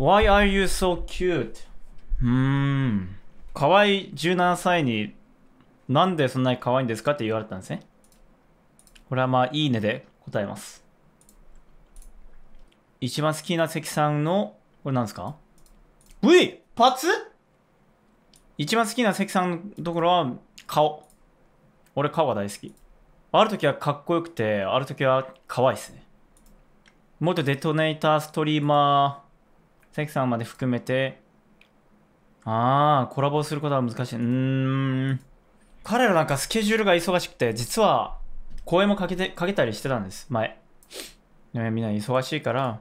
Why are you so cute? うーん。可愛い17歳に、なんでそんなに可愛いんですかって言われたんですね。これはまあ、いいねで答えます。一番好きな関さんの、これなんですか ?V! パツ一番好きな関さんのところは、顔。俺顔が大好き。ある時はかっこよくて、ある時は可愛いですね。元デトネーターストリーマー、関さんまで含めて、ああ、コラボすることは難しい。うーん。彼らなんかスケジュールが忙しくて、実は、声もかけて、かけたりしてたんです、前。ね、みんな忙しいから、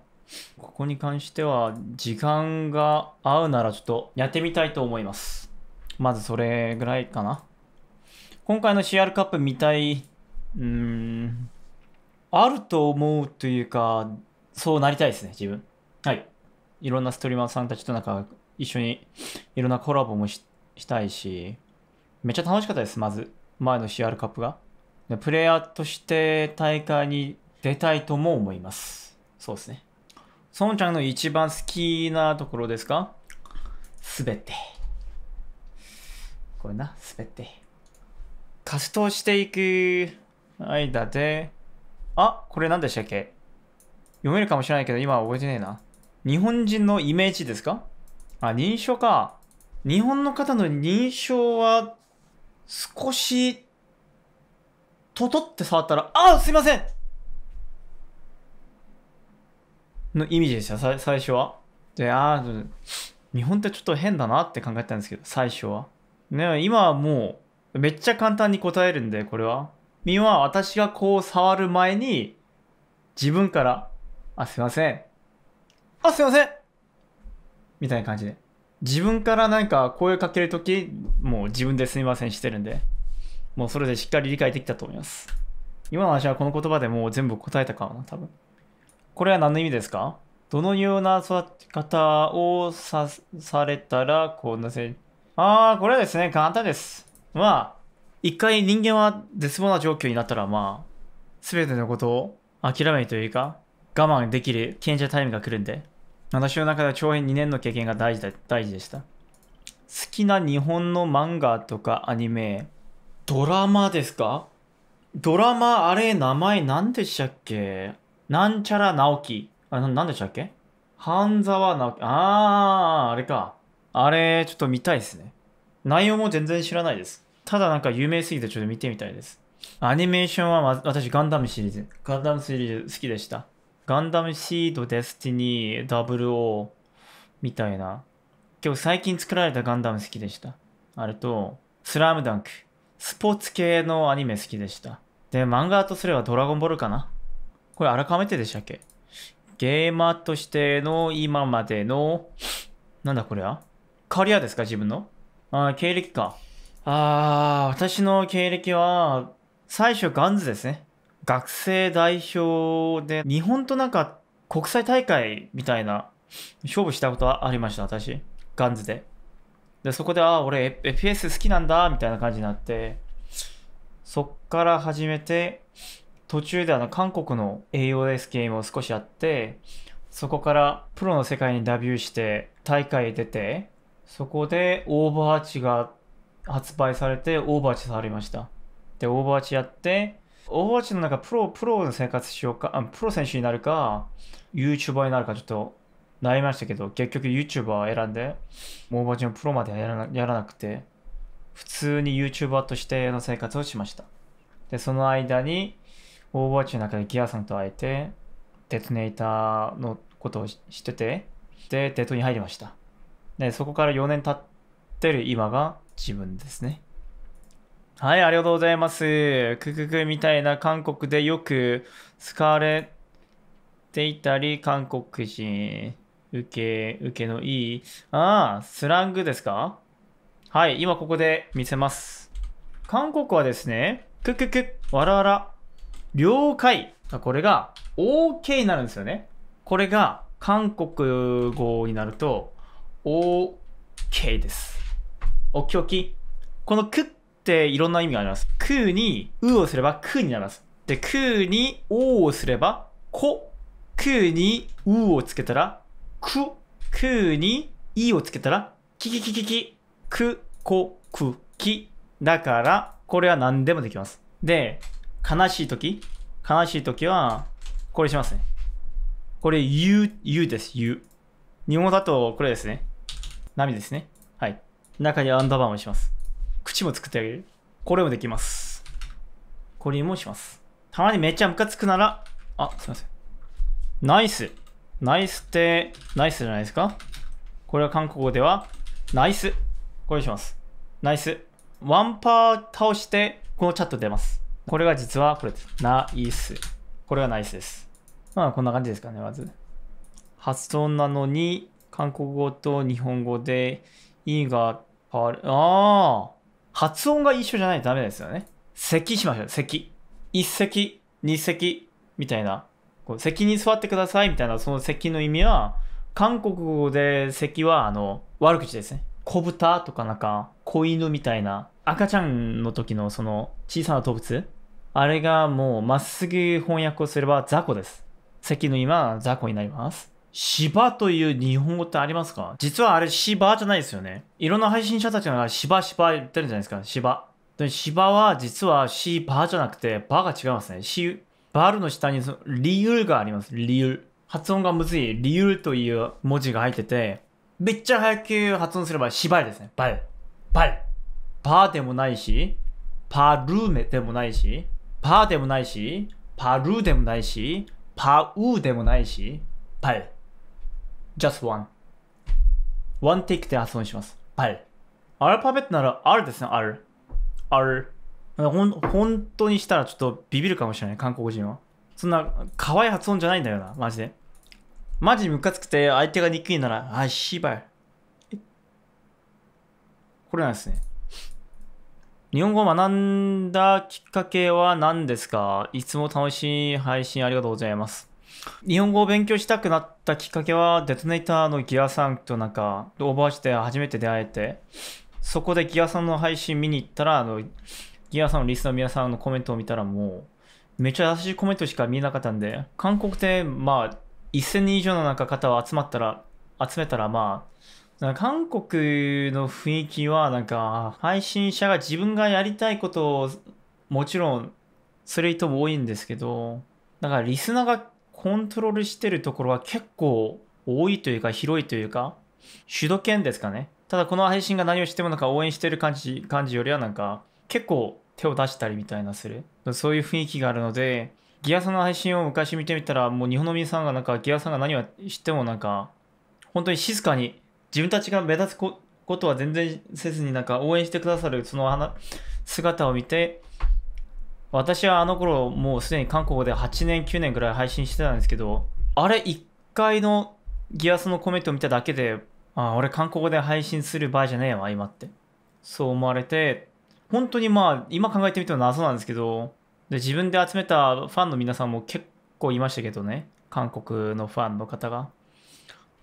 ここに関しては、時間が合うならちょっとやってみたいと思います。まずそれぐらいかな。今回の CR カップ見たい、うーん、あると思うというか、そうなりたいですね、自分。はい。いろんなストリーマーさんたちとなんか一緒にいろんなコラボもしたいし、めっちゃ楽しかったです、まず。前の CR カップが。プレイヤーとして大会に出たいとも思います。そうですね。孫ちゃんの一番好きなところですかすべて。これな、すべて。活動していく間で、あ、これ何でしたっけ読めるかもしれないけど、今は覚えてねえな。日本人のイメージですかあ、認証か。日本の方の認証は、少し、ととって触ったら、あすいませんのイメージでした、最初は。で、あ日本ってちょっと変だなって考えたんですけど、最初は。ね、今はもう、めっちゃ簡単に答えるんで、これは。みは私がこう触る前に、自分から、あ、すいません。あ、すいませんみたいな感じで。自分からなんか声かけるとき、もう自分ですみませんしてるんで、もうそれでしっかり理解できたと思います。今の話はこの言葉でもう全部答えたかもな、多分。これは何の意味ですかどのような育て方をさ、されたら、こんなせ、あー、これはですね、簡単です。まあ、一回人間は絶望な状況になったら、まあ、すべてのことを諦めるというか、我慢できる賢者タイムが来るんで、私の中では長編2年の経験が大事だ大事でした。好きな日本の漫画とかアニメ、ドラマですかドラマ、あれ、名前何でしたっけなんちゃら直樹。あれ、なんでしたっけ半沢直樹。あああれか。あれ、ちょっと見たいですね。内容も全然知らないです。ただなんか有名すぎてちょっと見てみたいです。アニメーションは、ま、私ガンダムシリーズ。ガンダムシリーズ好きでした。ガンダムシード、デスティニー、00みたいな。今日最近作られたガンダム好きでした。あれと、スラムダンク。スポーツ系のアニメ好きでした。で、漫画とすればドラゴンボールかなこれ改めてでしたっけゲーマーとしての今までの、なんだこれはカリアですか自分のあ経歴か。あー、私の経歴は、最初ガンズですね。学生代表で、日本となんか国際大会みたいな勝負したことはありました、私。ガンズで。で、そこで、ああ、俺 FPS 好きなんだ、みたいな感じになって、そっから始めて、途中であの韓国の AOS ゲームを少しやって、そこからプロの世界にダビューして大会へ出て、そこでオーバーチが発売されてオーバーチ触りました。で、オーバーチやって、オーバーチの中プロ、プロの生活しようか、あプロ選手になるか、YouTuber になるかちょっと悩みましたけど、結局 YouTuber 選んで、オーバーチのプロまでやらなやらなくて、普通に YouTuber としての生活をしました。で、その間に、オーバーチの中でギアさんと会えて、デトネーターのことを知ってて、で、デトに入りました。で、そこから4年経ってる今が自分ですね。はい、ありがとうございます。クククみたいな韓国でよく使われていたり、韓国人、受け、受けのいい。ああ、スラングですかはい、今ここで見せます。韓国はですね、ククク、わらわら、了解。これが OK になるんですよね。これが韓国語になると OK です。おきおき。このクッっていろんな意味があります。くに、うをすればくになります。で、くに、おをすればこ。くに、うをつけたらく。くに、いをつけたらききききき。く、こ、く、き。だから、これは何でもできます。で、悲しいとき、悲しいときは、これしますね。これ、言う、うです、言う。日本語だと、これですね。波ですね。はい。中にアンダーバーもします。も作ってあげる。これもできます。これもします。たまにめっちゃムカつくなら、あ、すいません。ナイス。ナイスって、ナイスじゃないですかこれは韓国語では、ナイス。これします。ナイス。ワンパー倒して、このチャット出ます。これが実はこれです。ナイス。これがナイスです。まあ、こんな感じですかね、まず。発音なのに、韓国語と日本語で意味が変わる。ああ発音が一緒じゃないとダメですよね。咳しましょう。咳。一咳、二咳、みたいな。こう咳に座ってください、みたいな、その咳の意味は、韓国語で咳は、あの、悪口ですね。小豚とかなんか、子犬みたいな、赤ちゃんの時のその小さな動物、あれがもうまっすぐ翻訳をすれば雑魚です。咳の意味は雑魚になります。芝という日本語ってありますか実はあれ芝じゃないですよね。いろんな配信者たちが芝芝言ってるんじゃないですか芝。で芝は実は芝じゃなくてバが違いますね。芝、バルの下にその理由があります。理由。発音がむずい理由という文字が入ってて、めっちゃ早く発音すれば芝ですね。バル。バル。パーでもないし、パルメでもないし、パーでもないし、パルーでもないし、パウでもないし、パル。just one. one take で発音します。はい。アルファベットなら R ですね、R。R。ほん、本当にしたらちょっとビビるかもしれない、韓国人は。そんな、可愛い発音じゃないんだよな、マジで。マジムカつくて相手が憎いなら、あ、芝居。これなんですね。日本語を学んだきっかけは何ですかいつも楽しい配信ありがとうございます。日本語を勉強したくなったきっかけは、デトネイターのギアさんとなんか、オーバーして初めて出会えて、そこでギアさんの配信見に行ったら、あの、ギアさんのリスナー皆さんのコメントを見たらもう、めちゃ優しいコメントしか見えなかったんで、韓国で、まあ、1000人以上のなんか方を集まったら、集めたらまあ、韓国の雰囲気はなんか配信者が自分がやりたいことをもちろんそれ人も多いんですけど、だからリスナーがコントロールしてるところは結構多いというか広いというか、主導権ですかね。ただこの配信が何をしてもなんか応援してる感じ、感じよりはなんか結構手を出したりみたいなする。そういう雰囲気があるので、ギアさんの配信を昔見てみたらもう日本の皆さんがなんかギアさんが何をしてもなんか本当に静かに自分たちが目立つことは全然せずになんか応援してくださるその姿を見て私はあの頃もうすでに韓国で8年9年ぐらい配信してたんですけどあれ1回のギアスのコメントを見ただけであ俺韓国で配信する場合じゃねえわ今ってそう思われて本当にまあ今考えてみても謎なんですけどで自分で集めたファンの皆さんも結構いましたけどね韓国のファンの方が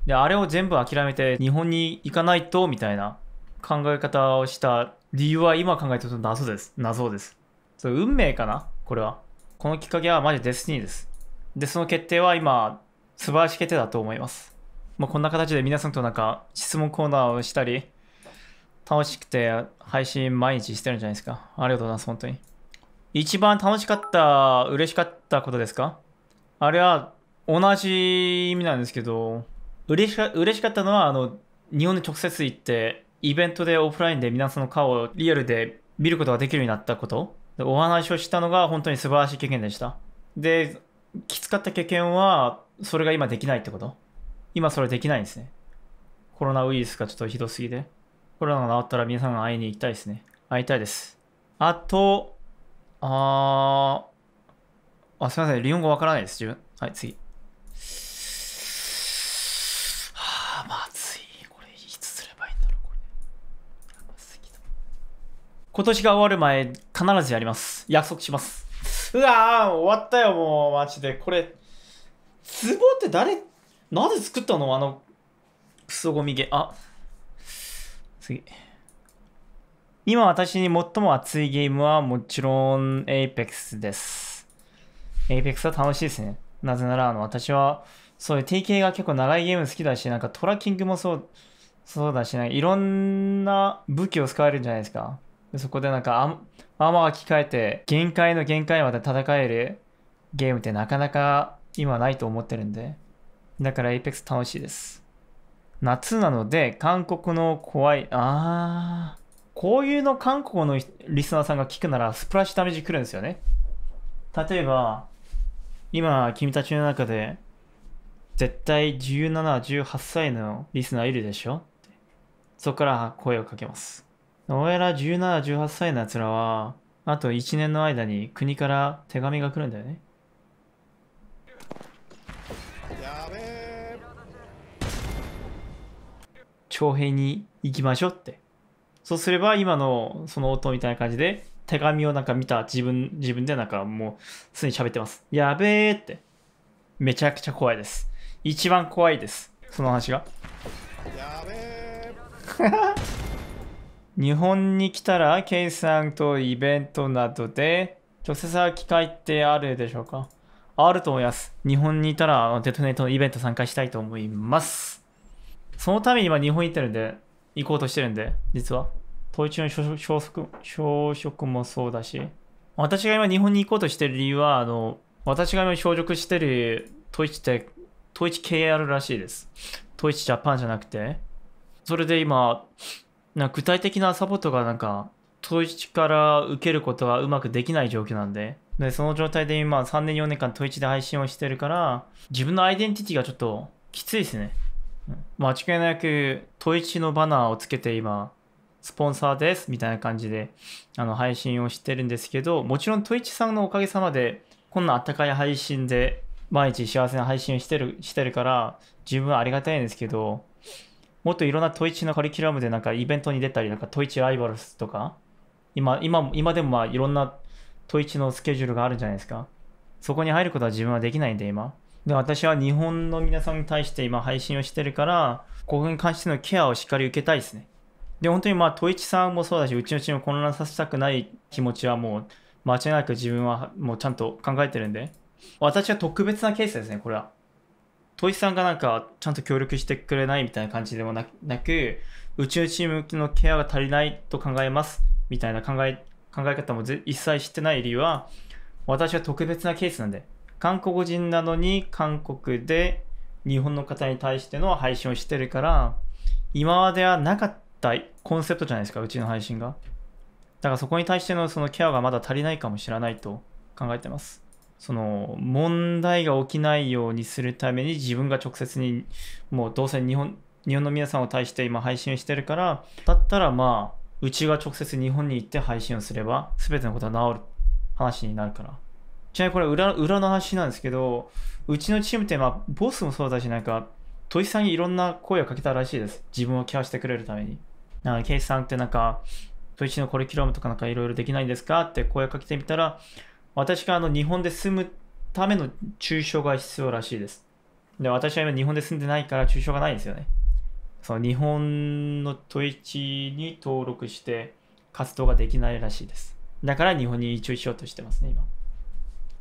であれを全部諦めて日本に行かないとみたいな考え方をした理由は今考えてると謎です謎ですそう運命かなこれは。このきっかけはマジデスティニーです。で、その決定は今、素晴らしい決定だと思います。まあ、こんな形で皆さんとなんか質問コーナーをしたり、楽しくて配信毎日してるんじゃないですか。ありがとうございます、本当に。一番楽しかった、嬉しかったことですかあれは同じ意味なんですけど、嬉しか嬉しかったのは、あの、日本に直接行って、イベントでオフラインで皆さんの顔をリアルで見ることができるようになったこと。でお話をしたのが本当に素晴らしい経験でした。で、きつかった経験は、それが今できないってこと今それできないんですね。コロナウイルスがちょっとひどすぎて。コロナが治ったら皆さんが会いに行きたいですね。会いたいです。あと、あー、あすいません。日本語わからないです。自分。はい、次。今年が終わる前、必ずやります。約束します。うわぁ、終わったよ、もう、マジで。これ、ツボって誰、なぜ作ったのあの、クソゴミゲ。あ、次。今私に最も熱いゲームはもちろん Apex です。Apex は楽しいですね。なぜなら、あの、私は、そういう TK が結構長いゲーム好きだし、なんかトラッキングもそう、そうだし、な、いろんな武器を使えるんじゃないですか。でそこでなんかあまあまあ機えて限界の限界まで戦えるゲームってなかなか今ないと思ってるんでだから APEX 楽しいです夏なので韓国の怖いああこういうの韓国のリスナーさんが聞くならスプラッシュダメージ来るんですよね例えば今君たちの中で絶対1718歳のリスナーいるでしょそこから声をかけます前ら17、18歳の奴らは、あと1年の間に国から手紙が来るんだよね。徴兵に行きましょうって。そうすれば今のその音みたいな感じで手紙をなんか見た自分、自分でなんかもうすでに喋ってます。やべえって。めちゃくちゃ怖いです。一番怖いです。その話が。やべえ。日本に来たら、ケイさんとイベントなどで、直接会う機会ってあるでしょうかあると思います。日本にいたら、デトネートのイベント参加したいと思います。そのために今日本行ってるんで、行こうとしてるんで、実は。統一の消食消もそうだし。私が今日本に行こうとしてる理由は、あの、私が今消食してる統一って、統一 KR らしいです。統一ジャパンじゃなくて。それで今、な具体的なサポートがなんか統一から受けることはうまくできない状況なんででその状態で今3年4年間統一で配信をしてるから自分のアイデンティティがちょっときついですね、間違いなく統一のバナーをつけて今スポンサーですみたいな感じであの配信をしてるんですけどもちろん統一さんのおかげさまでこんなあったかい配信で毎日幸せな配信をしてるしてるから自分はありがたいんですけどもっといろんなトイチのカリキュラムでなんかイベントに出たり、なんかトイチライバルスとか、今、今、今でもまあいろんなトイチのスケジュールがあるじゃないですか。そこに入ることは自分はできないんで、今。で、私は日本の皆さんに対して今配信をしてるから、ここに関してのケアをしっかり受けたいですね。で、本当にまあ、トイチさんもそうだし、うちのチームを混乱させたくない気持ちはもう、間違いなく自分はもうちゃんと考えてるんで。私は特別なケースですね、これは。戸井さんがなんかちゃんと協力してくれないみたいな感じでもなく宇宙チームのケアが足りないと考えますみたいな考え考え方も一切してない理由は私は特別なケースなんで韓国人なのに韓国で日本の方に対しての配信をしてるから今まではなかったコンセプトじゃないですかうちの配信がだからそこに対してのそのケアがまだ足りないかもしれないと考えてますその問題が起きないようにするために自分が直接にもうどうせ日本日本の皆さんを対して今配信してるからだったらまあうちが直接日本に行って配信をすれば全てのことは治る話になるからちなみにこれ裏裏の話なんですけどうちのチームってまあボスもそうだしなんか土井さんにいろんな声をかけたらしいです自分をケアしてくれるためになんかケイさんってなんか土井のコリキュラムとかなんかいろいろできないんですかって声をかけてみたら私があの日本で住むための中所が必要らしいです。で、私は今日本で住んでないから中所がないんですよね。その日本の都市に登録して活動ができないらしいです。だから日本に移住しようとしてますね、今。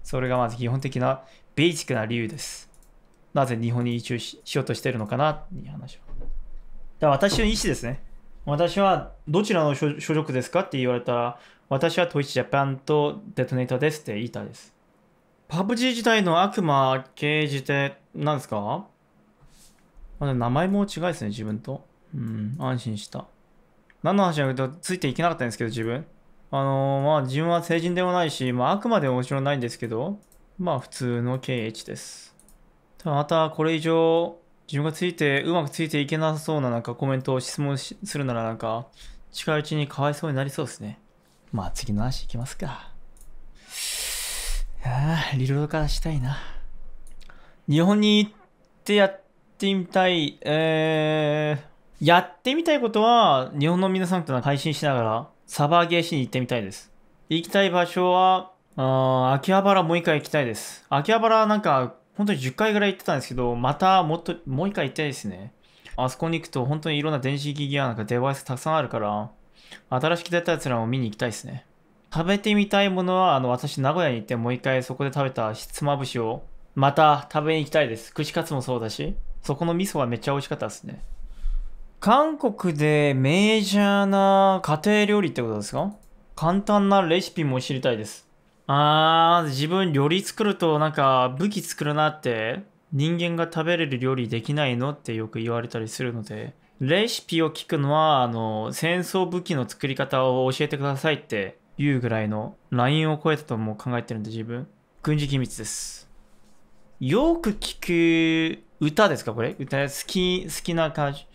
それがまず基本的な、ベーシックな理由です。なぜ日本に移住しようとしてるのかなっていう話を。だから私の意思ですね。私はどちらの所属ですかって言われたら、私は Twitch Japan とデトネイターですって言いたいです。PUBG 時代の悪魔刑事って何ですかまだ名前も違いですね、自分と。うん、安心した。何の話なうとついていけなかったんですけど、自分。あのー、まあ自分は成人でもないし、まあくまでももちろんないんですけど、まあ普通の KH です。ただまたこれ以上、自分がついて、うまくついていけなさそうななんかコメントを質問するならなんか、近いうちにかわいそうになりそうですね。まあ次の話いきますか。ああ、リロードからしたいな。日本に行ってやってみたい。えー、やってみたいことは、日本の皆さんとの配信しながら、サバーゲーしに行ってみたいです。行きたい場所は、あ秋葉原もう一回行きたいです。秋葉原なんか、本当に10回ぐらい行ってたんですけど、またもっと、もう一回行きたいですね。あそこに行くと本当にいろんな電子機器やなんかデバイスたくさんあるから、新しく出たやつらも見に行きたいですね。食べてみたいものは、あの、私、名古屋に行ってもう一回そこで食べたひつまぶしを、また食べに行きたいです。串カツもそうだし、そこの味噌はめっちゃ美味しかったですね。韓国でメジャーな家庭料理ってことですか簡単なレシピも知りたいです。あー、自分料理作るとなんか武器作るなって、人間が食べれる料理できないのってよく言われたりするので、レシピを聞くのは、あの、戦争武器の作り方を教えてくださいっていうぐらいのラインを超えたとも考えてるんで自分。軍事機密です。よく聞く歌ですかこれ歌好き、好きな歌じ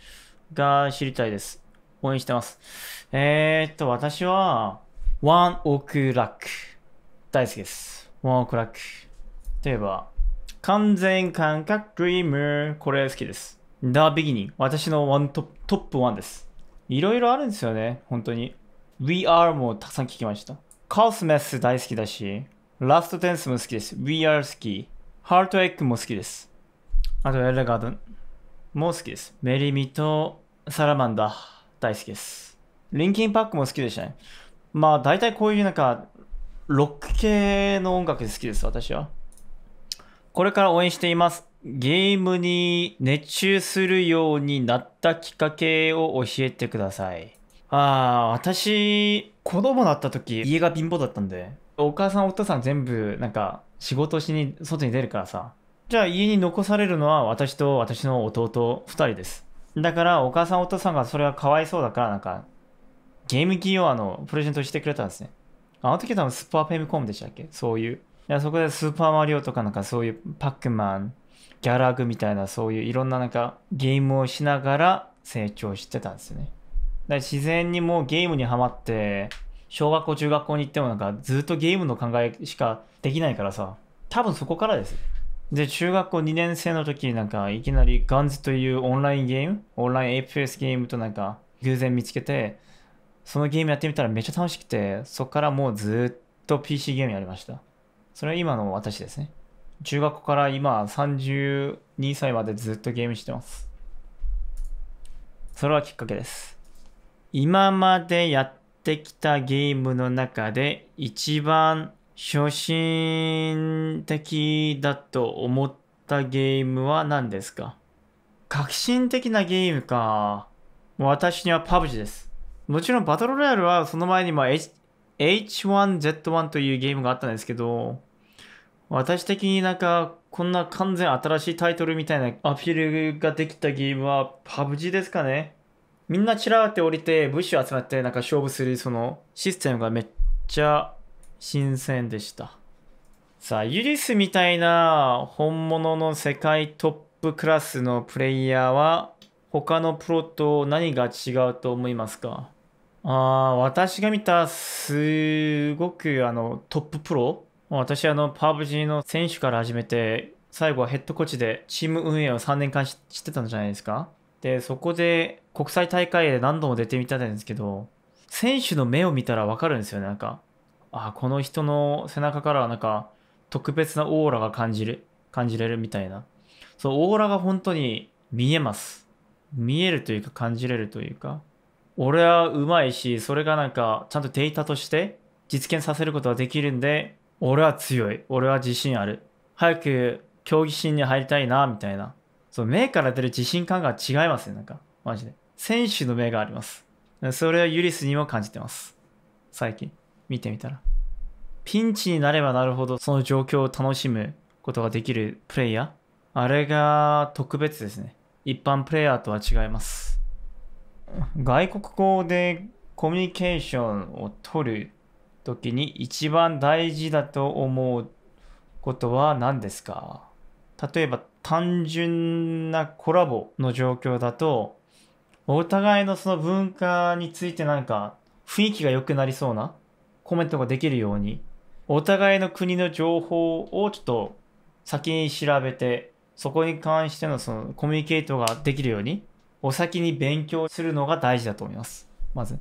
が知りたいです。応援してます。えー、っと、私は、ワンオクラック。大好きです。ワンオクラック。例えば、完全感覚ドリーム。これ好きです。The Beginning。私のワントトップ1です。いろいろあるんですよね、本当に。We Are もたくさん聞きました。Cosmos 大好きだし、Last ンス n e も好きです。We Are 好き。h e a r t a c h も好きです。あと、エ a ガード n も好きです。メリミとサラマンダー大好きです。リンキンパックも好きでしたね。まあ、大体こういうなんか、ロック系の音楽好きです、私は。これから応援しています。ゲームに熱中するようになったきっかけを教えてください。ああ、私、子供だった時、家が貧乏だったんで、お母さんお父さん全部、なんか、仕事しに、外に出るからさ。じゃあ家に残されるのは私と私の弟2人です。だからお母さんお父さんがそれはかわいそうだから、なんか、ゲーム機をあの、プレゼントしてくれたんですね。あの時多分スーパーフェミコムでしたっけそういう。いや、そこでスーパーマリオとかなんかそういうパックマン、ギャラグみたいなそういういろんななんかゲームをしながら成長してたんですよね。だから自然にもうゲームにはまって小学校中学校に行ってもなんかずっとゲームの考えしかできないからさ多分そこからです。で中学校2年生の時になんかいきなりガンズというオンラインゲームオンライン FPS ゲームとなんか偶然見つけてそのゲームやってみたらめっちゃ楽しくてそこからもうずっと PC ゲームやりました。それは今の私ですね。中学校から今32歳までずっとゲームしてます。それはきっかけです。今までやってきたゲームの中で一番初心的だと思ったゲームは何ですか革新的なゲームか。私には PUBG です。もちろんバトルロイヤルはその前にも H1Z1 というゲームがあったんですけど、私的になんか、こんな完全新しいタイトルみたいなアピールができたゲームは、PUBG ですかね。みんなチラーって降りて、物資集まってなんか勝負するそのシステムがめっちゃ新鮮でした。さあ、ユリスみたいな本物の世界トップクラスのプレイヤーは、他のプロと何が違うと思いますかああ、私が見たすごくあのトッププロ私あの、パーブジの選手から始めて、最後はヘッドコーチでチーム運営を3年間してたんじゃないですかで、そこで国際大会で何度も出てみたんですけど、選手の目を見たらわかるんですよね、なんか。あ、この人の背中からはなんか、特別なオーラが感じる、感じれるみたいな。そのオーラが本当に見えます。見えるというか感じれるというか。俺はうまいし、それがなんか、ちゃんとデータとして実現させることができるんで、俺は強い俺は自信ある早く競技心に入りたいなみたいなそう目から出る自信感が違いますねなんかマジで選手の目がありますそれはユリスにも感じてます最近見てみたらピンチになればなるほどその状況を楽しむことができるプレイヤーあれが特別ですね一般プレイヤーとは違います外国語でコミュニケーションを取る時に一番大事だと思うことは何ですか例えば単純なコラボの状況だとお互いのその文化についてなんか雰囲気が良くなりそうなコメントができるようにお互いの国の情報をちょっと先に調べてそこに関してのそのコミュニケートができるようにお先に勉強するのが大事だと思いますまず。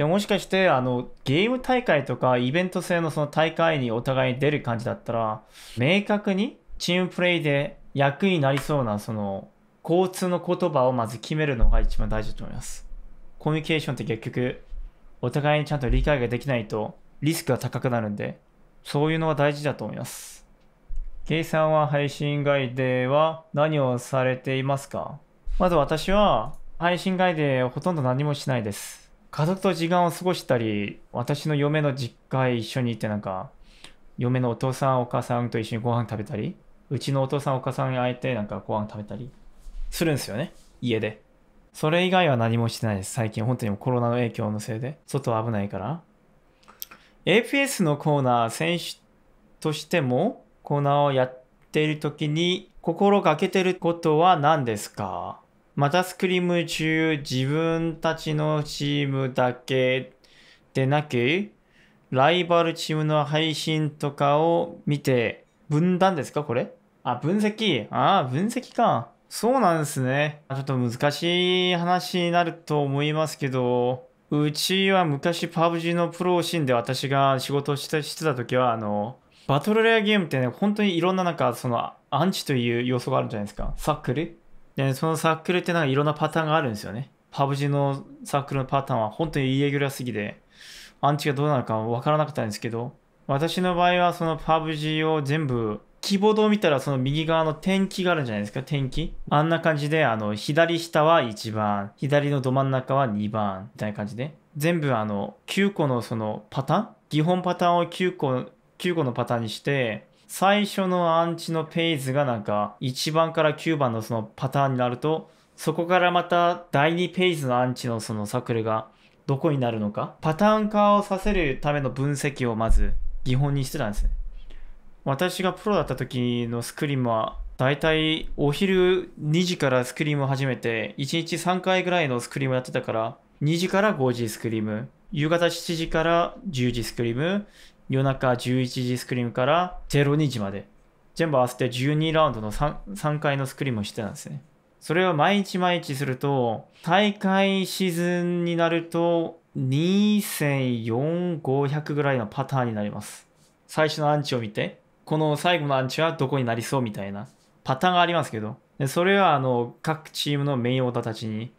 でもしかしてあのゲーム大会とかイベント制のその大会にお互いに出る感じだったら明確にチームプレイで役になりそうなその交通の言葉をまず決めるのが一番大事だと思います。コミュニケーションって結局お互いにちゃんと理解ができないとリスクが高くなるんでそういうのは大事だと思います。計算さんは配信外では何をされていますかまず私は配信外でほとんど何もしないです。家族と時間を過ごしたり、私の嫁の実家へ一緒に行ってなんか、嫁のお父さんお母さんと一緒にご飯食べたり、うちのお父さんお母さんに会えてなんかご飯食べたりするんですよね。家で。それ以外は何もしてないです。最近本当にコロナの影響のせいで。外は危ないから。APS のコーナー、選手としてもコーナーをやっている時に心がけてることは何ですかまたスクリーム中、自分たちのチームだけでなく、ライバルチームの配信とかを見て、分断ですかこれあ、分析ああ、分析か。そうなんですね。ちょっと難しい話になると思いますけど、うちは昔 PUBG のプロシーンで私が仕事をしてしてた時は、あの、バトルレアゲームってね、本当にいろんななんか、その、アンチという要素があるんじゃないですか。サックルで、そのサークルってなんかいろんなパターンがあるんですよね。パブジのサークルのパターンは本当に家レギュすぎで、アンチがどうなのかわからなかったんですけど、私の場合はそのパブジを全部、キーボードを見たらその右側の天気があるんじゃないですか、天気。あんな感じで、あの、左下は1番、左のど真ん中は2番、みたいな感じで。全部あの、9個のそのパターン基本パターンを9個、9個のパターンにして、最初のアンチのペイズがなんか1番から9番のそのパターンになるとそこからまた第2ペイズのアンチのそのサクルがどこになるのかパターン化をさせるための分析をまず基本にしてたんですね私がプロだった時のスクリームは大体お昼2時からスクリームを始めて1日3回ぐらいのスクリームやってたから2時から5時スクリーム夕方7時から10時スクリーム夜中11時スクリームから02時まで、全部合わせて12ラウンドの 3, 3回のスクリームをしてたんですね。それを毎日毎日すると、大会シーズンになると2,4500ぐらいのパターンになります。最初のアンチを見て、この最後のアンチはどこになりそうみたいなパターンがありますけど、でそれはあの各チームのメインオーダーたちに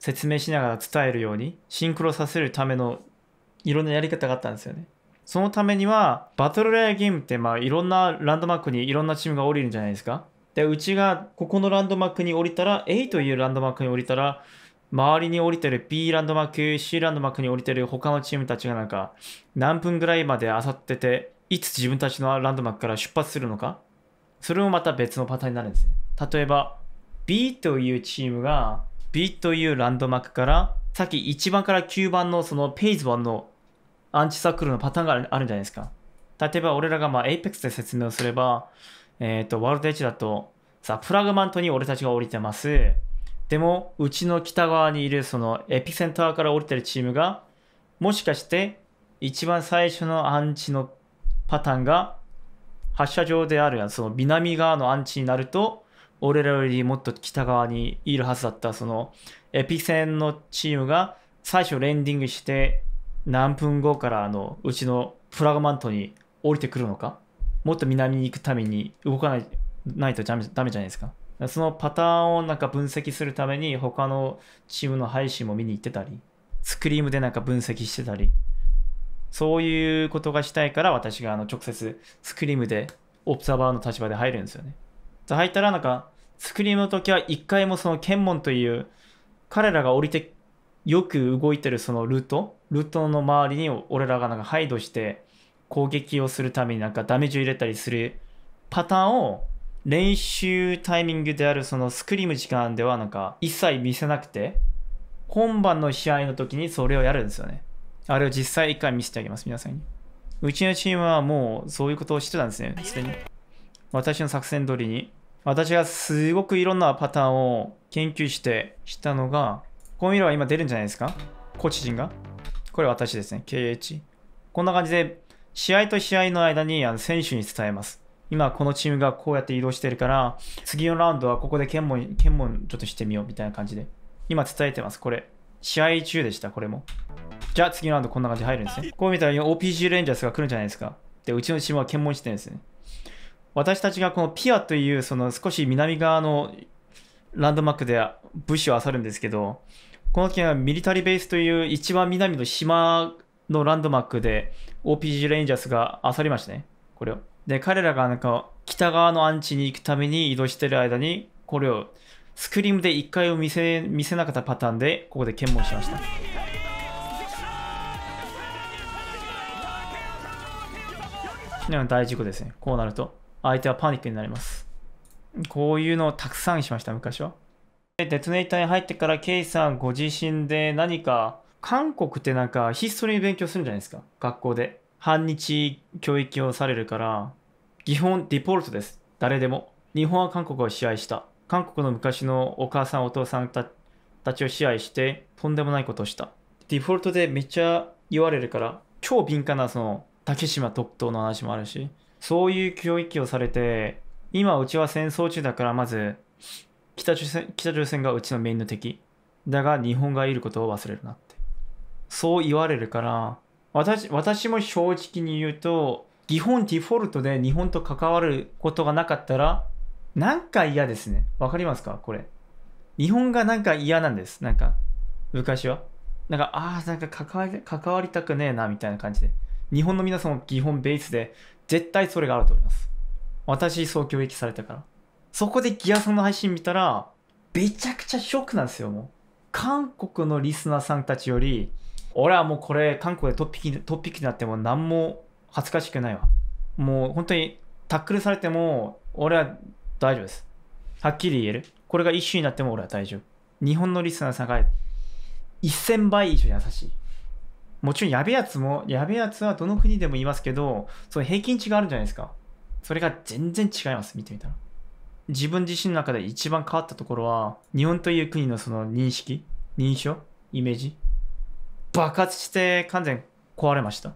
説明しながら伝えるようにシンクロさせるためのいろんなやり方があったんですよね。そのためには、バトルレアゲームって、まあ、いろんなランドマークにいろんなチームが降りるんじゃないですか。で、うちが、ここのランドマークに降りたら、A というランドマークに降りたら、周りに降りてる B ランドマーク、C ランドマークに降りてる他のチームたちがなんか、何分ぐらいまで漁ってて、いつ自分たちのランドマークから出発するのか、それもまた別のパターンになるんですね。例えば、B というチームが、B というランドマークから、さっき1番から9番のそのページ1のアンチサークルのパターンがあるじゃないですか。例えば俺らがまあ APEX で説明をすれば、えっ、ー、と、ワールドエッジだと、さ、プラグマントに俺たちが降りてます。でも、うちの北側にいるそのエピセンターから降りてるチームが、もしかして一番最初のアンチのパターンが、発射場であるやその南側のアンチになると、俺らよりもっと北側にいるはずだったそのエピセンのチームが最初レンディングして何分後からあのうちのプラグマントに降りてくるのかもっと南に行くために動かないないとダメじゃないですかそのパターンをなんか分析するために他のチームの配信も見に行ってたりスクリームでなんか分析してたりそういうことがしたいから私があの直接スクリームでオプザバーの立場で入るんですよね入ったらなんかスクリームの時は一回もその検問という彼らが降りてよく動いてるそのルートルートの周りに俺らがなんかハイドして攻撃をするためになんかダメージを入れたりするパターンを練習タイミングであるそのスクリーム時間ではなんか一切見せなくて本番の試合の時にそれをやるんですよねあれを実際一回見せてあげます皆さんにうちのチームはもうそういうことをしてたんですねすに私の作戦通りに私がすごくいろんなパターンを研究してしたのがこ見れは今出るんじゃないですかコチ陣が。これ私ですね。KH。こんな感じで、試合と試合の間にあの選手に伝えます。今このチームがこうやって移動してるから、次のラウンドはここで検問、検問ちょっとしてみようみたいな感じで。今伝えてます。これ。試合中でした、これも。じゃあ次のラウンドこんな感じで入るんですね。こう見たら OPG レンジャーズが来るんじゃないですか。で、うちのチームは検問してるんですね。私たちがこのピアというその少し南側のランドマークで物資を漁るんですけど、この件はミリタリーベースという一番南の島のランドマークで OPG レンジャーズが漁りましたね。これを。で、彼らがなんか北側のンチに行くために移動してる間に、これをスクリームで一回を見せ見せなかったパターンで、ここで検問しました。大事故ですね。こうなると、相手はパニックになります。こういうのをたくさんしました、昔は。デトネーターに入ってから、ケイさんご自身で何か、韓国ってなんかヒストリー勉強するんじゃないですか学校で。反日教育をされるから、基本ディポルトです。誰でも。日本は韓国を支配した。韓国の昔のお母さんお父さんたちを支配して、とんでもないことをした。ディフォルトでめっちゃ言われるから、超敏感なその、竹島特等の話もあるし、そういう教育をされて、今うちは戦争中だからまず、北朝鮮北朝鮮がうちのメインの敵だが日本がいることを忘れるなってそう言われるから私私も正直に言うと基本デフォルトで日本と関わることがなかったらなんか嫌ですねわかりますかこれ日本がなんか嫌なんですなんか昔はなんかああなんか関わり関わりたくねえなみたいな感じで日本の皆さんも基本ベースで絶対それがあると思います私そう教育されたからそこでギアさんの配信見たら、めちゃくちゃショックなんですよ、もう。韓国のリスナーさんたちより、俺はもうこれ、韓国でトッピキ、トッピキになっても何も恥ずかしくないわ。もう本当にタックルされても、俺は大丈夫です。はっきり言える。これが一種になっても俺は大丈夫。日本のリスナーさんが1000倍以上優しい。もちろんやべえやつも、やべえやつはどの国でも言いますけど、その平均値があるんじゃないですか。それが全然違います、見てみたら。自分自身の中で一番変わったところは、日本という国のその認識、認証、イメージ、爆発して完全壊れました。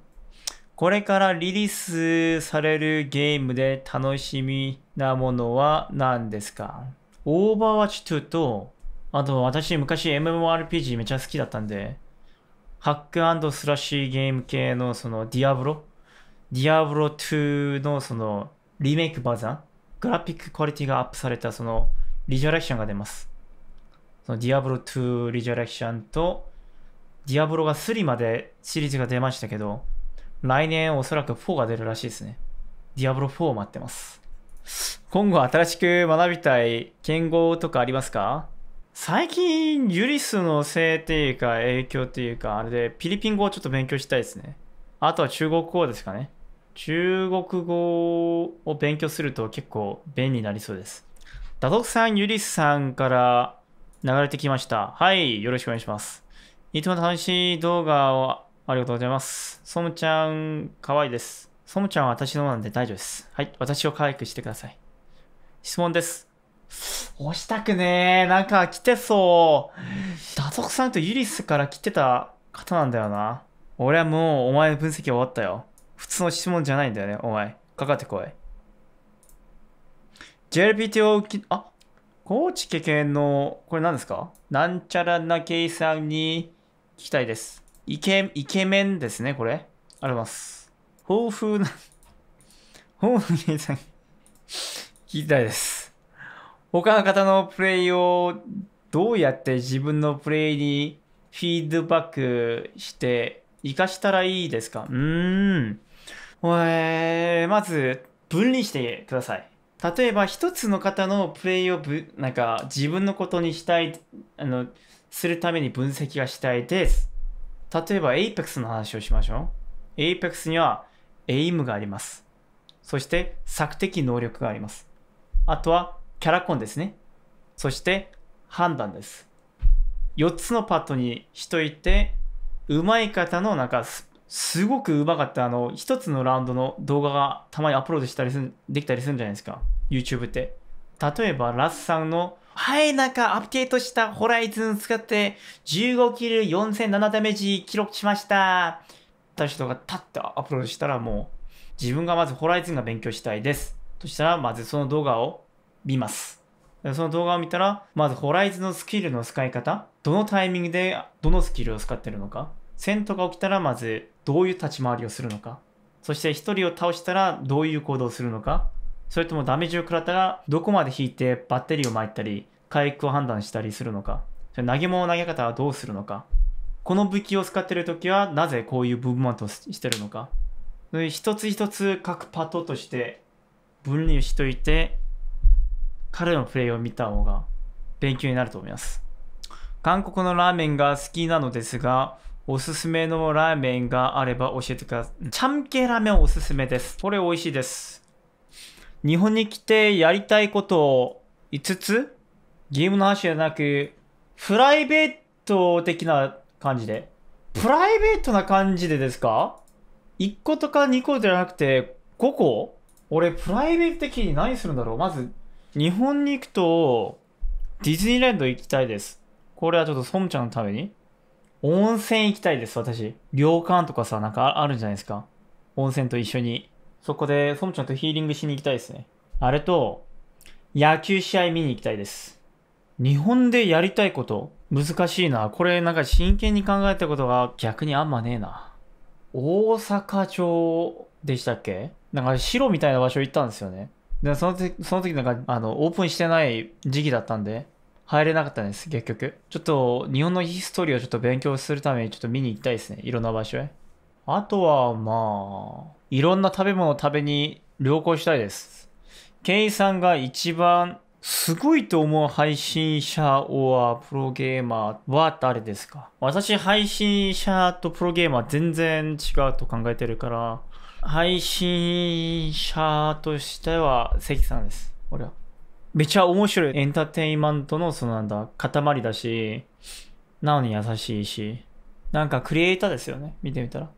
これからリリースされるゲームで楽しみなものは何ですかオーバーワッチ2と、あと私昔 MMORPG めちゃ好きだったんで、ハックスラッシーゲーム系のそのディアブロディアブロ2のそのリメイクバージョングラフィッククオリティがアップされたそのリジャレクションが出ます。そのディアブロ2リジャレクションとディアブロが3までシリーズが出ましたけど、来年おそらく4が出るらしいですね。ディアブロ4を待ってます。今後新しく学びたい言語とかありますか最近、ユリスのせいっていうか影響っていうか、あれでフィリピン語をちょっと勉強したいですね。あとは中国語ですかね。中国語を勉強すると結構便利になりそうです。ダドクさん、ユリスさんから流れてきました。はい、よろしくお願いします。いつも楽しい動画をありがとうございます。ソムちゃん、可愛いです。ソムちゃんは私のなんで大丈夫です。はい、私を可愛くしてください。質問です。押したくねえ。なんか来てそう。ダドクさんとユリスから来てた方なんだよな。俺はもうお前の分析終わったよ。普通の質問じゃないんだよね、お前。かかってこい。JLPT を受け、あ高知経験の、これ何ですかなんちゃらな計算さんに聞きたいです。イケ、イケメンですね、これ。あります。豊富な、豊富なケイさんに聞きたいです。他の方のプレイをどうやって自分のプレイにフィードバックして活かしたらいいですかうーん。えー、まず分離してください。例えば一つの方のプレイをぶなんか自分のことにしたいあのするために分析がしたいです。例えば Apex の話をしましょう。Apex にはエイムがあります。そして索敵能力があります。あとはキャラコンですね。そして判断です。4つのパッドにしといて、上手い方のなんかスすごくうまかったあの一つのラウンドの動画がたまにアップロードしたりすできたりするんじゃないですか YouTube って例えばラスさんのはいなんかアップデートしたホライズン使って15キル4007ダメージ記録しましたた人がたッとアップロードしたらもう自分がまずホライズンが勉強したいですとしたらまずその動画を見ますその動画を見たらまずホライズンのスキルの使い方どのタイミングでどのスキルを使ってるのか戦闘が起きたらまずどういう立ち回りをするのか、そして1人を倒したらどういう行動をするのか、それともダメージを食らったらどこまで引いてバッテリーを巻いたり、回復を判断したりするのか、それ投げ物の投げ方はどうするのか、この武器を使ってる時はなぜこういうブーブマントをしてるのか、一つ一つ各パートとして分離しといて、彼のプレイを見た方が勉強になると思います。韓国のラーメンが好きなのですが、おすすめのラーメンがあれば教えてください。チャンケラーメンおすすめです。これ美味しいです。日本に来てやりたいことを5つゲームの話じゃなく、プライベート的な感じで。プライベートな感じでですか ?1 個とか2個じゃなくて5個俺、プライベート的に何するんだろうまず、日本に行くと、ディズニーランド行きたいです。これはちょっとソムちゃんのために温泉行きたいです、私。旅館とかさ、なんかあるんじゃないですか。温泉と一緒に。そこで、ソムちゃんとヒーリングしに行きたいですね。あれと、野球試合見に行きたいです。日本でやりたいこと、難しいな。これなんか真剣に考えたことが逆にあんまねえな。大阪町でしたっけなんか城みたいな場所行ったんですよね。で、その時、その時なんか、あの、オープンしてない時期だったんで、入れなかったんです、結局。ちょっと、日本のヒストリーをちょっと勉強するためにちょっと見に行きたいですね。いろんな場所へ。あとは、まあ、いろんな食べ物を食べに旅行したいです。ケイさんが一番すごいと思う配信者を r プロゲーマーは誰ですか私、配信者とプロゲーマー全然違うと考えてるから、配信者としては関さんです。俺は。めちゃ面白いエンターテインメントのそのなんだ塊だしなのに優しいしなんかクリエイターですよね見てみたら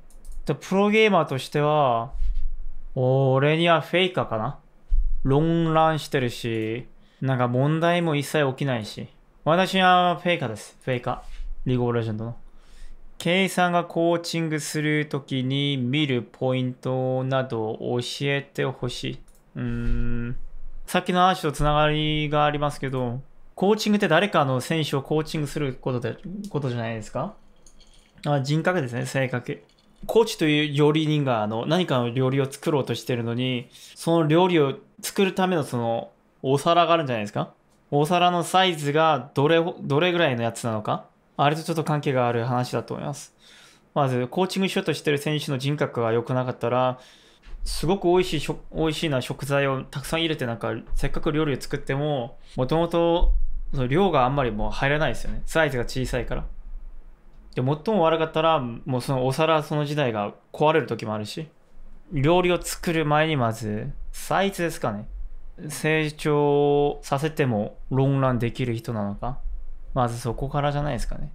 プロゲーマーとしては俺にはフェイカーかな論乱してるしなんか問題も一切起きないし私はフェイカーですフェイカーリーグオブレジェンドのイさんがコーチングするときに見るポイントなどを教えてほしい。うーん。さっきの話とつながりがありますけど、コーチングって誰かの選手をコーチングすることでことじゃないですかあ人格ですね、性格。コーチという料理人があの何かの料理を作ろうとしてるのに、その料理を作るためのそのお皿があるんじゃないですかお皿のサイズがどれ、どれぐらいのやつなのかあれとちょっと関係がある話だと思います。まず、コーチングしようとしてる選手の人格が良くなかったら、すごく美味しいしょ美味しいな食材をたくさん入れてなんかせっかく料理を作ってももともと量があんまりもう入らないですよねサイズが小さいからで最も悪かったらもうそのお皿その時代が壊れる時もあるし料理を作る前にまずサイズですかね成長させてもロンランできる人なのかまずそこからじゃないですかね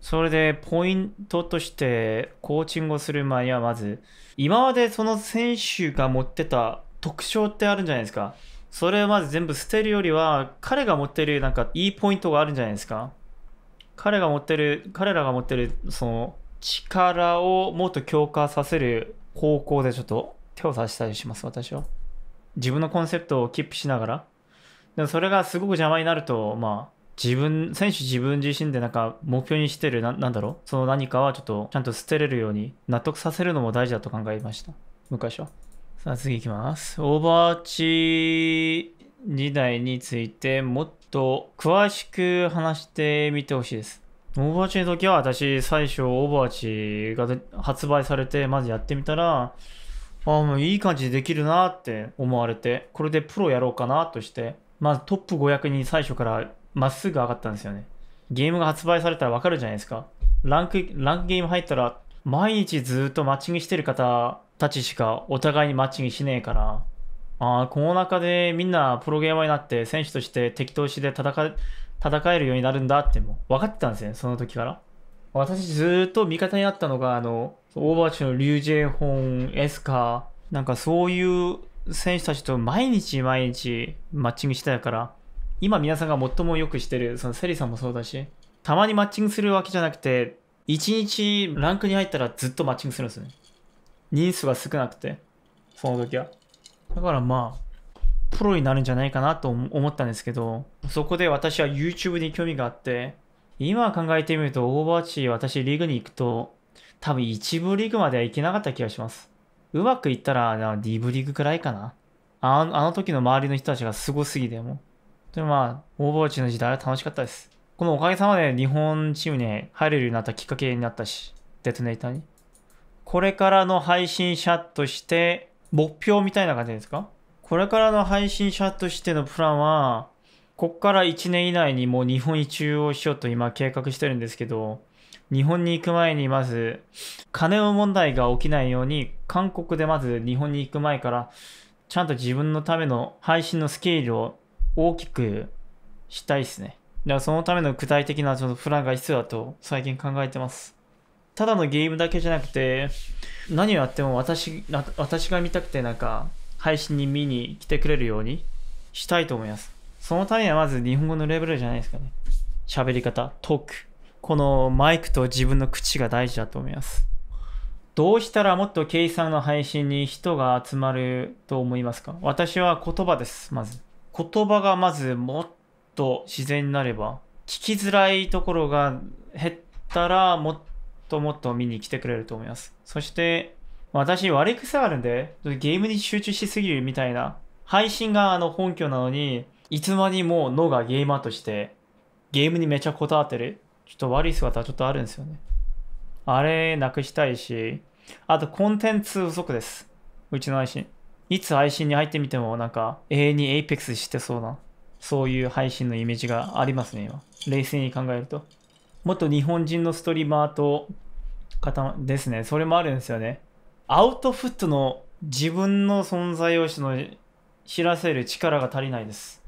それでポイントとしてコーチングをする前にはまず今までその選手が持ってた特徴ってあるんじゃないですかそれをまず全部捨てるよりは彼が持ってるなんかいいポイントがあるんじゃないですか彼が持ってる彼らが持ってるその力をもっと強化させる方向でちょっと手を差したりします私は自分のコンセプトをキープしながらでもそれがすごく邪魔になるとまあ自分、選手自分自身でなんか目標にしてるな、なんだろうその何かはちょっとちゃんと捨てれるように納得させるのも大事だと考えました。昔は。さあ次いきます。オーバーチ時代についてもっと詳しく話してみてほしいです。オーバーチの時は私最初オーバーチが発売されてまずやってみたら、ああもういい感じでできるなって思われて、これでプロやろうかなとして、まずトップ500に最初からまっすぐ上がったんですよね。ゲームが発売されたらわかるじゃないですか。ランク、ランクゲーム入ったら、毎日ずっとマッチングしてる方たちしかお互いにマッチングしねえから、ああ、この中でみんなプロゲーマーになって選手として敵投士で戦、戦えるようになるんだってもう分かってたんですね、その時から。私ずっと味方になったのが、あの、オーバーチのリュウジェイホン、エスカー、なんかそういう選手たちと毎日毎日マッチングしてたから、今皆さんが最もよくしてる、そのセリさんもそうだし、たまにマッチングするわけじゃなくて、1日ランクに入ったらずっとマッチングするんですね。人数が少なくて、その時は。だからまあ、プロになるんじゃないかなと思ったんですけど、そこで私は YouTube に興味があって、今考えてみると、オーバーチ私リーグに行くと、多分1部リーグまでは行けなかった気がします。うまくいったら、2部リーグくらいかな。あの時の周りの人たちがすごすぎても。でまあ、オーバーチの時代は楽しかったです。このおかげさまで日本チームに入れるようになったきっかけになったし、デトネーターに。これからの配信者として、目標みたいな感じですかこれからの配信者としてのプランは、こっから1年以内にもう日本一周をしようと今計画してるんですけど、日本に行く前にまず、金の問題が起きないように、韓国でまず日本に行く前から、ちゃんと自分のための配信のスケールを大きくしたいですね。だからそのための具体的なちょっとプランが必要だと最近考えてます。ただのゲームだけじゃなくて、何をやっても私私が見たくてなんか配信に見に来てくれるようにしたいと思います。そのためにはまず日本語のレベルじゃないですかね。喋り方、トーク。このマイクと自分の口が大事だと思います。どうしたらもっと計算の配信に人が集まると思いますか私は言葉です、まず。言葉がまずもっと自然になれば聞きづらいところが減ったらもっともっと見に来てくれると思いますそして私悪い癖あるんでゲームに集中しすぎるみたいな配信があの本拠なのにいつまにも脳がゲーマーとしてゲームにめちゃこだわってるちょっと悪い姿ちょっとあるんですよねあれなくしたいしあとコンテンツ不足ですうちの配信いつ配信に入ってみてもなんか永遠にエペックスしてそうな、そういう配信のイメージがありますね、今。冷静に考えると。元日本人のストリーマーと方ですね、それもあるんですよね。アウトフットの自分の存在をの知らせる力が足りないです。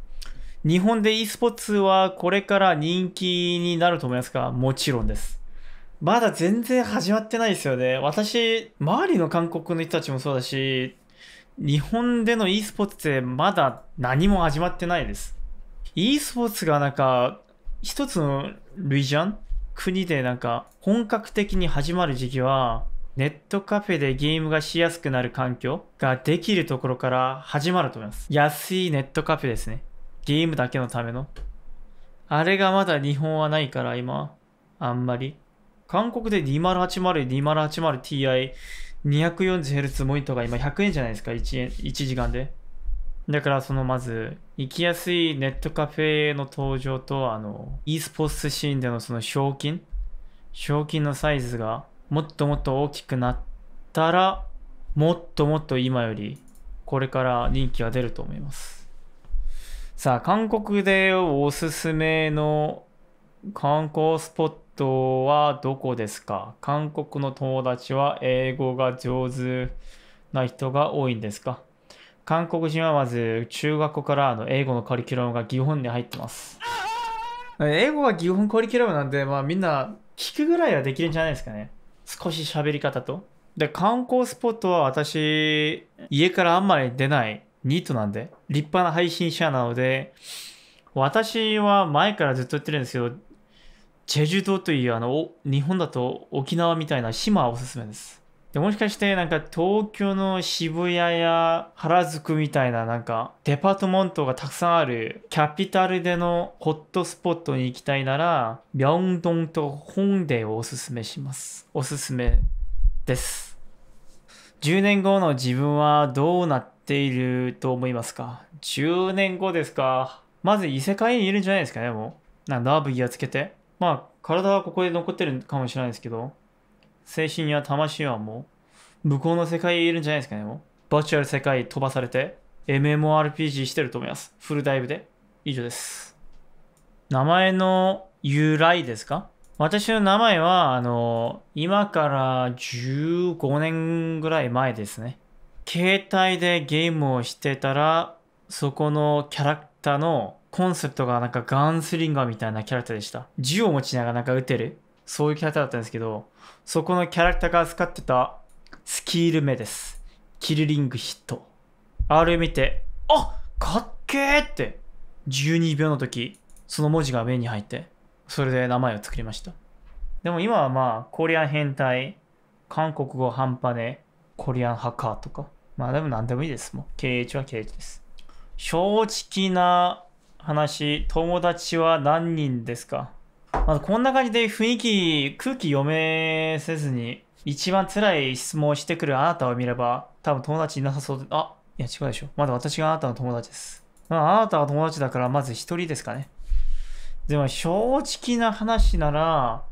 日本で e スポーツはこれから人気になると思いますかもちろんです。まだ全然始まってないですよね。私、周りの韓国の人たちもそうだし、日本での e スポーツってまだ何も始まってないです。e スポーツがなんか、一つの類じゃん国でなんか、本格的に始まる時期は、ネットカフェでゲームがしやすくなる環境ができるところから始まると思います。安いネットカフェですね。ゲームだけのための。あれがまだ日本はないから今、あんまり。韓国で2080、2080ti 240Hz モニターが今100円じゃないですか、1, 円1時間で。だから、そのまず、行きやすいネットカフェの登場と、あの、e スポーツシーンでのその賞金、賞金のサイズがもっともっと大きくなったら、もっともっと今より、これから人気は出ると思います。さあ、韓国でおすすめの観光スポット人はどこですか韓国の友達は英語が上手な人が多いんですか韓国人はまず中学校からの英語のカリキュラムが基本に入ってます。英語は基本カリキュラムなんで、まあみんな聞くぐらいはできるんじゃないですかね。少し喋り方と。で、観光スポットは私、家からあんまり出ないニートなんで、立派な配信者なので、私は前からずっと言ってるんですけど、チェジュ島というあの日本だと沖縄みたいな島おすすめです。でもしかしてなんか東京の渋谷や原宿みたいななんかデパートモントがたくさんあるキャピタルでのホットスポットに行きたいならミョンドンと本デをおすすめします。おすすめです。10年後の自分はどうなっていると思いますか ?10 年後ですかまず異世界にいるんじゃないですかねもう。なラブギアつけて。まあ、体はここで残ってるかもしれないですけど、精神や魂はもう、向こうの世界にいるんじゃないですかね、もう。バーチャル世界飛ばされて、MMORPG してると思います。フルダイブで。以上です。名前の由来ですか私の名前は、あの、今から15年ぐらい前ですね。携帯でゲームをしてたら、そこのキャラクターのコンセプトがなんかガンスリンガーみたいなキャラクターでした。銃を持ちながらなんか撃てる、そういうキャラクターだったんですけど、そこのキャラクターが使ってたスキール目です。キルリングヒット。あれ見て、あかっけーって、12秒の時、その文字が目に入って、それで名前を作りました。でも今はまあ、コリアン変態、韓国語半端ね、コリアンハッカーとか、まあでも何でもいいです。もん。KH は KH です。正直な話、友達は何人ですかまずこんな感じで雰囲気、空気読めせずに、一番辛い質問をしてくるあなたを見れば、多分友達いなさそうで、あ、いや違うでしょ。まだ私があなたの友達です。まあ、あなたは友達だから、まず一人ですかね。でも正直な話なら、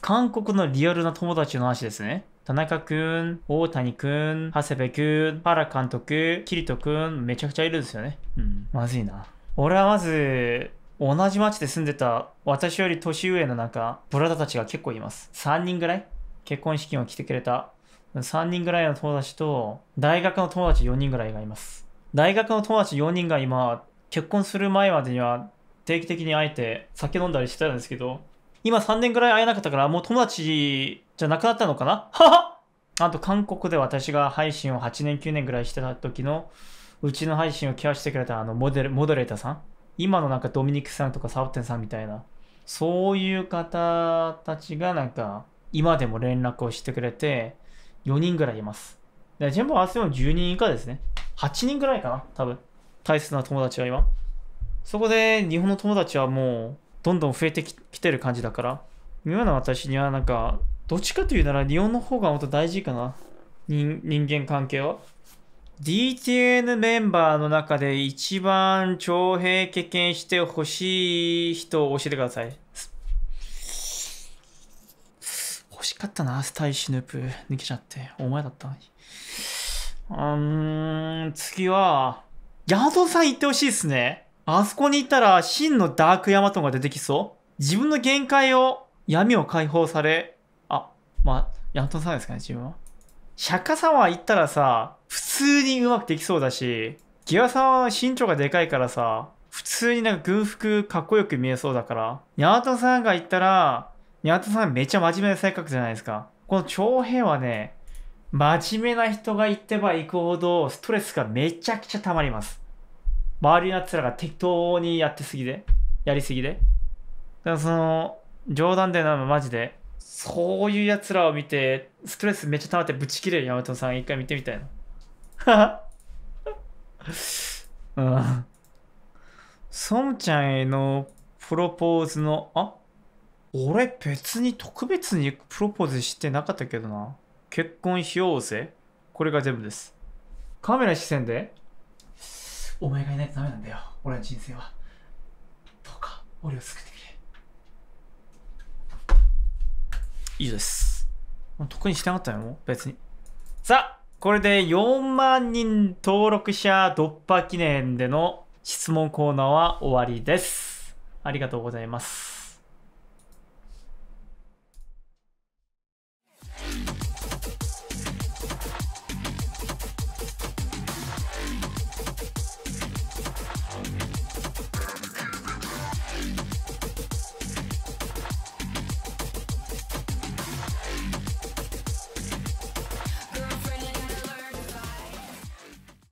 韓国のリアルな友達の話ですね。田中くん、大谷くん、長谷部くん、原監督、キリトくん、めちゃくちゃいるんですよね。うん、まずいな。俺はまず、同じ町で住んでた私より年上の中、ブラダたちが結構います。3人ぐらい結婚式を来てくれた3人ぐらいの友達と、大学の友達4人ぐらいがいます。大学の友達4人が今、結婚する前までには定期的に会えて酒飲んだりしてたんですけど、今3年ぐらい会えなかったから、もう友達じゃなくなったのかなははあと韓国で私が配信を8年9年ぐらいしてた時のうちの配信をケアしてくれたあのモデレモデレーターさん、今のなんかドミニクさんとかサボテンさんみたいな、そういう方たちがなんか、今でも連絡をしてくれて、4人ぐらいいます。で全部合わせても10人以下ですね。8人ぐらいかな、多分。大切な友達は今。そこで日本の友達はもう、どんどん増えてきてる感じだから、今の私にはなんか、どっちかというなら日本の方が本当大事かな。人人間関係は。DTN メンバーの中で一番徴兵経験してほしい人を教えてください。欲しかったな、スタイシヌープ抜けちゃって。お前だったのに。うーん、次は、ヤドさん行ってほしいっすね。あそこに行ったら真のダークヤマトが出てきそう。自分の限界を、闇を解放され、あ、まあ、ヤドさんですかね、自分は。釈迦様行ったらさ、普通にうまくできそうだし、ギアさんは身長がでかいからさ、普通になんか軍服かっこよく見えそうだから、ヤマトさんが言ったら、ヤマトさんめっちゃ真面目な性格じゃないですか。この長編はね、真面目な人が言ってば行くほどストレスがめちゃくちゃ溜まります。周りのやつらが適当にやってすぎで、やりすぎで。だからその、冗談でなのマジで、そういうやつらを見て、ストレスめっちゃ溜まってブチ切れるヤマトさん一回見てみたいな。うん。ソムちゃんへのプロポーズの、あ俺別に特別にプロポーズしてなかったけどな。結婚しようぜ。これが全部です。カメラ視線でお前がいないとダメなんだよ。俺の人生は。どうか、俺を救ってくれ。以上です。特にしてなかったよ、別に。さあこれで4万人登録者突破記念での質問コーナーは終わりです。ありがとうございます。